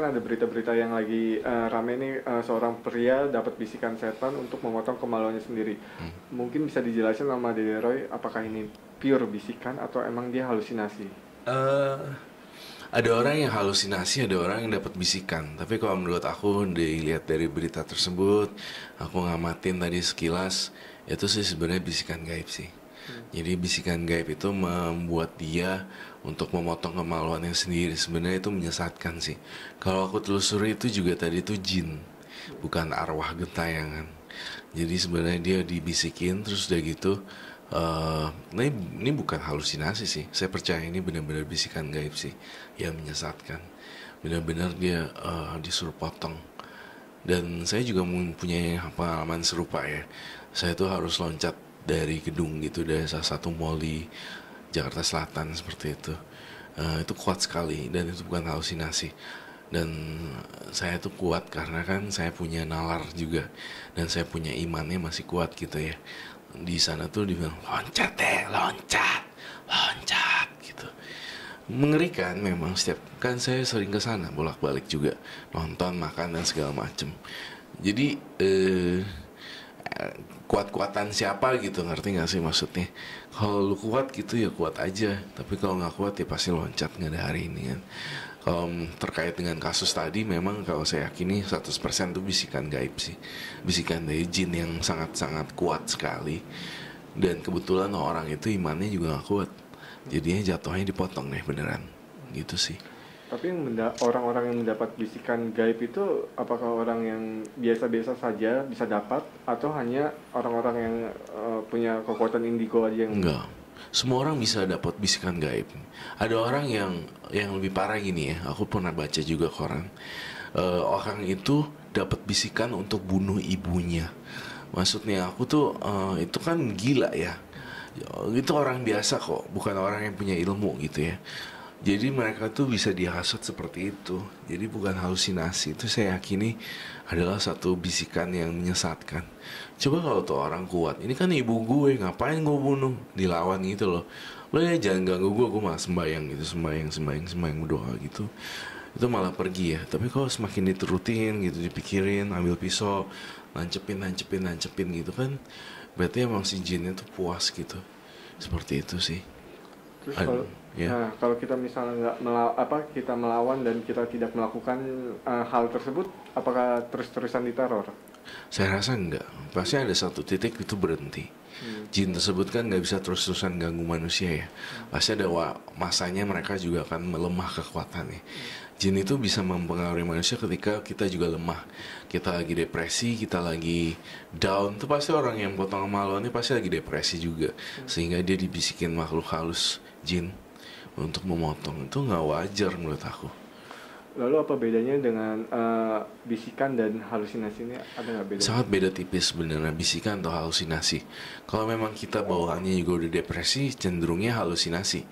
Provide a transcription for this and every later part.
kan ada berita-berita yang lagi uh, rame nih uh, seorang pria dapat bisikan setan untuk memotong kemaluannya sendiri. Hmm. Mungkin bisa dijelasin sama Dede Roy apakah ini pure bisikan atau emang dia halusinasi? Uh, ada orang yang halusinasi, ada orang yang dapat bisikan. Tapi kalau menurut aku dilihat dari berita tersebut, aku ngamatin tadi sekilas itu sih sebenarnya bisikan gaib sih. Hmm. Jadi bisikan gaib itu membuat dia untuk memotong kemaluannya sendiri. Sebenarnya itu menyesatkan sih. Kalau aku telusuri itu juga tadi itu jin, bukan arwah gentayangan. Jadi sebenarnya dia dibisikin terus udah gitu Uh, nah ini, ini bukan halusinasi sih. Saya percaya ini benar-benar bisikan gaib sih yang menyesatkan. Benar-benar dia uh, disuruh potong. Dan saya juga mempunyai pengalaman serupa ya. Saya itu harus loncat dari gedung gitu dari salah satu mall di Jakarta Selatan seperti itu uh, itu kuat sekali dan itu bukan halusinasi dan saya itu kuat karena kan saya punya nalar juga dan saya punya imannya masih kuat gitu ya di sana tuh dibilang loncat deh loncat loncat gitu mengerikan memang setiap kan saya sering ke sana bolak balik juga nonton makan dan segala macem jadi eh, kuat-kuatan siapa gitu ngerti nggak sih maksudnya kalau lu kuat gitu ya kuat aja tapi kalau nggak kuat ya pasti loncat nggak ada hari ini kan um, terkait dengan kasus tadi memang kalau saya yakini 100% itu bisikan gaib sih bisikan dari jin yang sangat-sangat kuat sekali dan kebetulan orang itu imannya juga gak kuat jadinya jatuhnya dipotong deh beneran gitu sih tapi yang orang-orang yang mendapat bisikan gaib itu apakah orang yang biasa-biasa saja bisa dapat atau hanya orang-orang yang uh, punya kekuatan indigo aja yang Enggak. Semua orang bisa dapat bisikan gaib. Ada orang yang yang lebih parah gini ya. Aku pernah baca juga koran. Uh, orang itu dapat bisikan untuk bunuh ibunya. Maksudnya aku tuh uh, itu kan gila ya. Itu orang biasa kok, bukan orang yang punya ilmu gitu ya jadi mereka tuh bisa dihasut seperti itu. Jadi bukan halusinasi itu saya yakini adalah satu bisikan yang menyesatkan. Coba kalau tuh orang kuat, ini kan ibu gue, ngapain gue bunuh? Dilawan gitu loh. Lo ya jangan ganggu gue, gue malah sembahyang gitu, sembahyang, sembahyang, sembahyang doa gitu. Itu malah pergi ya. Tapi kalau semakin diterutin gitu, dipikirin, ambil pisau, lancepin, lancepin, lancepin gitu kan. Berarti emang si jinnya tuh puas gitu. Seperti itu sih terus kalau yeah. nah kalau kita misalnya nggak melaw apa kita melawan dan kita tidak melakukan uh, hal tersebut apakah terus-terusan diteror saya rasa enggak pasti ada satu titik itu berhenti hmm. jin tersebut kan nggak bisa terus-terusan ganggu manusia ya hmm. pasti ada masanya mereka juga akan melemah kekuatannya hmm jin itu bisa mempengaruhi manusia ketika kita juga lemah kita lagi depresi kita lagi down tuh pasti orang yang potong malu ini pasti lagi depresi juga sehingga dia dibisikin makhluk halus jin untuk memotong itu nggak wajar menurut aku Lalu apa bedanya dengan uh, bisikan dan halusinasi ini ada nggak beda? Sangat beda tipis sebenarnya bisikan atau halusinasi. Kalau memang kita bawaannya juga udah depresi, cenderungnya halusinasi.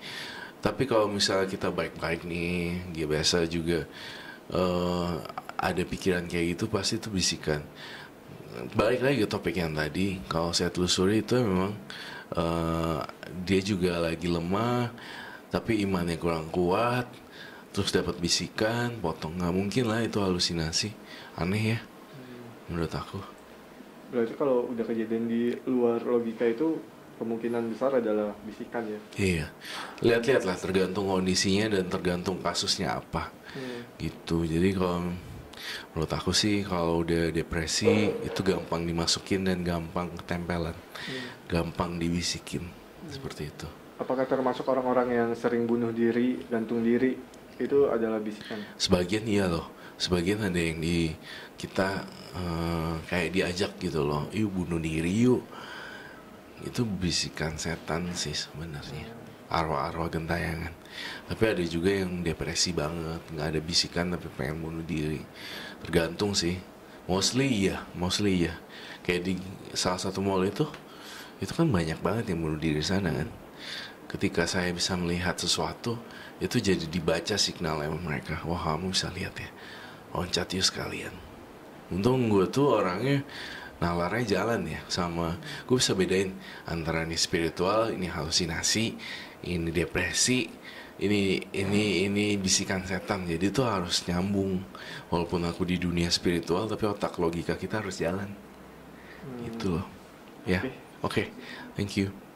Tapi kalau misalnya kita baik-baik nih, dia biasa juga uh, ada pikiran kayak gitu pasti itu bisikan. Balik lagi ke topik yang tadi, kalau saya telusuri itu memang uh, dia juga lagi lemah, tapi imannya kurang kuat, terus dapat bisikan, potong nggak mungkin lah itu halusinasi, aneh ya hmm. menurut aku. Berarti kalau udah kejadian di luar logika itu kemungkinan besar adalah bisikan ya. Iya, lihat-lihatlah tergantung kondisinya dan tergantung kasusnya apa, hmm. gitu. Jadi kalau menurut aku sih kalau udah depresi hmm. itu gampang dimasukin dan gampang ketempelan, hmm. gampang dibisikin hmm. seperti itu. Apakah termasuk orang-orang yang sering bunuh diri, gantung diri itu adalah bisikan? Sebagian iya loh, sebagian ada yang di kita uh, kayak diajak gitu loh, yuk bunuh diri yuk itu bisikan setan sih sebenarnya arwah-arwah gentayangan tapi ada juga yang depresi banget nggak ada bisikan tapi pengen bunuh diri tergantung sih mostly iya mostly iya kayak di salah satu mall itu itu kan banyak banget yang bunuh diri sana kan ketika saya bisa melihat sesuatu itu jadi dibaca signal emang mereka wah kamu bisa lihat ya loncat yuk sekalian untung gue tuh orangnya nalarnya jalan ya sama gue bisa bedain antara ini spiritual ini halusinasi ini depresi ini ini ini bisikan setan jadi itu harus nyambung walaupun aku di dunia spiritual tapi otak logika kita harus jalan hmm. itu loh ya yeah. oke okay. thank you